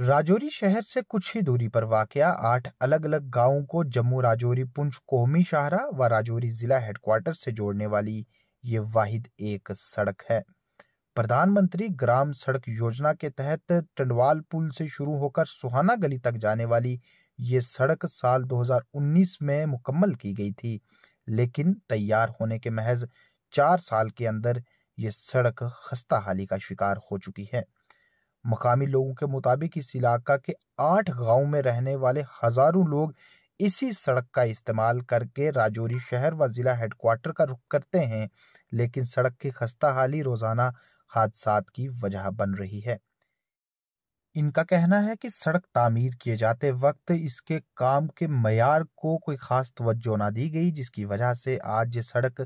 राजौरी शहर से कुछ ही दूरी पर वाक़ आठ अलग अलग गांवों को जम्मू राजौरी पुंछ कौमी शाहरा व राजौरी ज़िला हेडक्वार्टर से जोड़ने वाली ये वाहिद एक सड़क है प्रधानमंत्री ग्राम सड़क योजना के तहत टंडवाल पुल से शुरू होकर सुहाना गली तक जाने वाली ये सड़क साल 2019 में मुकम्मल की गई थी लेकिन तैयार होने के महज चार साल के अंदर ये सड़क खस्ता हाली का शिकार हो चुकी है मकामी लोगों के मुताबिक इस इलाका के आठ गांव में रहने वाले हजारों लोग इसी सड़क का इस्तेमाल करके राजौरी शहर व ज़िला हेडक्वार्टर का रुख करते हैं लेकिन सड़क की खस्ता हाली रोज़ाना हादसा की वजह बन रही है इनका कहना है कि सड़क तामीर किए जाते वक्त इसके काम के मैार को कोई ख़ास तवज्जो ना दी गई जिसकी वजह से आज ये सड़क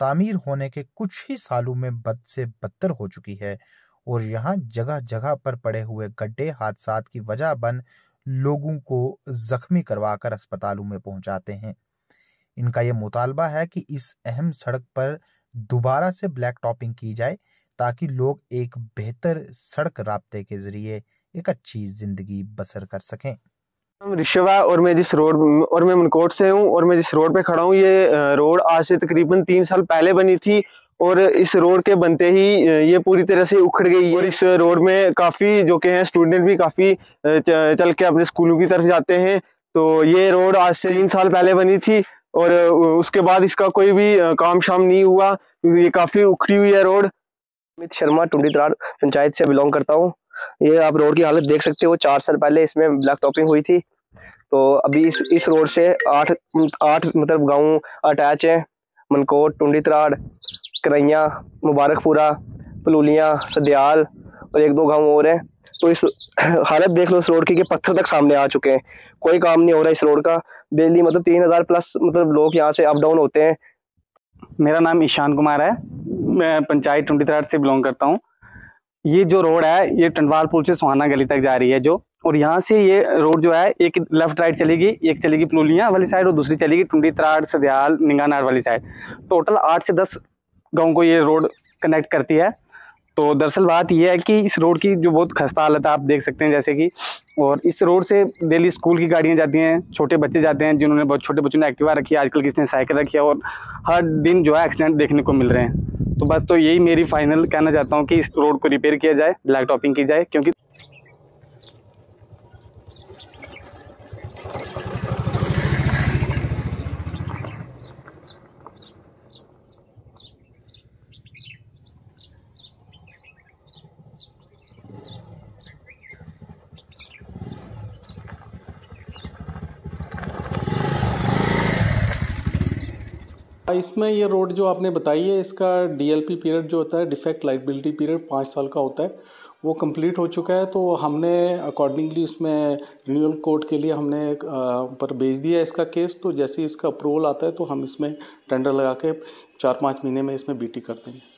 तामीर होने के कुछ ही सालों में बद से बदतर हो चुकी है और यहाँ जगह जगह पर पड़े हुए गड्ढे हादसात की वजह बन लोगों को जख्मी करवाकर अस्पतालों में पहुंचाते हैं इनका ये मुतालबा है कि इस अहम सड़क पर दोबारा से ब्लैक टॉपिंग की जाए ताकि लोग एक बेहतर सड़क रबते के ज़रिए एक अच्छी ज़िंदगी बसर कर सकें रिशवा और मैं जिस रोड और मैं मनकोट से हूँ और मैं जिस रोड पे खड़ा हूँ ये रोड आज से तकरीबन तीन साल पहले बनी थी और इस रोड के बनते ही ये पूरी तरह से उखड़ गई है और इस रोड में काफ़ी जो के हैं स्टूडेंट भी काफ़ी चल के अपने स्कूलों की तरफ जाते हैं तो ये रोड आज से तीन साल पहले बनी थी और उसके बाद इसका कोई भी काम शाम नहीं हुआ क्योंकि ये काफ़ी उखड़ी हुई है रोड अमित शर्मा टुंडी पंचायत से बिलोंग करता हूँ ये आप रोड की हालत देख सकते हो चार साल पहले इसमें ब्लैक टॉपिंग हुई थी तो अभी इस इस रोड से आठ आठ मतलब गांव अटैच हैं मनकोट टुंडी तराड़ करैया मुबारकपुरा पलूलिया सदयाल और एक दो गांव और हैं तो इस हालत देख लो इस रोड की कि पत्थर तक सामने आ चुके हैं कोई काम नहीं हो रहा इस रोड का डेली मतलब तीन हज़ार प्लस मतलब लोग यहाँ से अप डाउन होते हैं मेरा नाम ईशान कुमार है मैं पंचायत ट्वेंटी थर्ड से बिलोंग करता हूँ ये जो रोड है ये टंडवालपुर से सुहाना गली तक जा रही है जो और यहाँ से ये रोड जो है एक लेफ्ट राइट चलेगी एक चलेगी पलूलियाँ वाली साइड और दूसरी चलेगी टुंडी त्राड़ सदयाल निंगानार वाली साइड टोटल आठ से दस गाँव को ये रोड कनेक्ट करती है तो दरअसल बात यह है कि इस रोड की जो बहुत खस्ता हालत है आप देख सकते हैं जैसे कि और इस रोड से डेली स्कूल की गाड़ियाँ जाती हैं छोटे बच्चे जाते हैं जिन्होंने बहुत छोटे बच्चों ने एक्टिवा रखी है आजकल किसी ने साइकिल रखी है और हर दिन जो है एक्सीडेंट देखने को मिल रहे हैं तो बस तो यही मेरी फाइनल कहना चाहता हूँ कि इस रोड को रिपेयर किया जाए ब्लैक टॉपिंग की जाए क्योंकि इसमें ये रोड जो आपने बताई है इसका डीएलपी पीरियड जो होता है डिफेक्ट लाइटबिलिटी पीरियड पाँच साल का होता है वो कंप्लीट हो चुका है तो हमने अकॉर्डिंगली इसमें रिन्यूअल कोर्ट के लिए हमने पर भेज दिया है इसका केस तो जैसे ही इसका अप्रूवल आता है तो हम इसमें टेंडर लगा के चार पाँच महीने में इसमें बीटी कर देंगे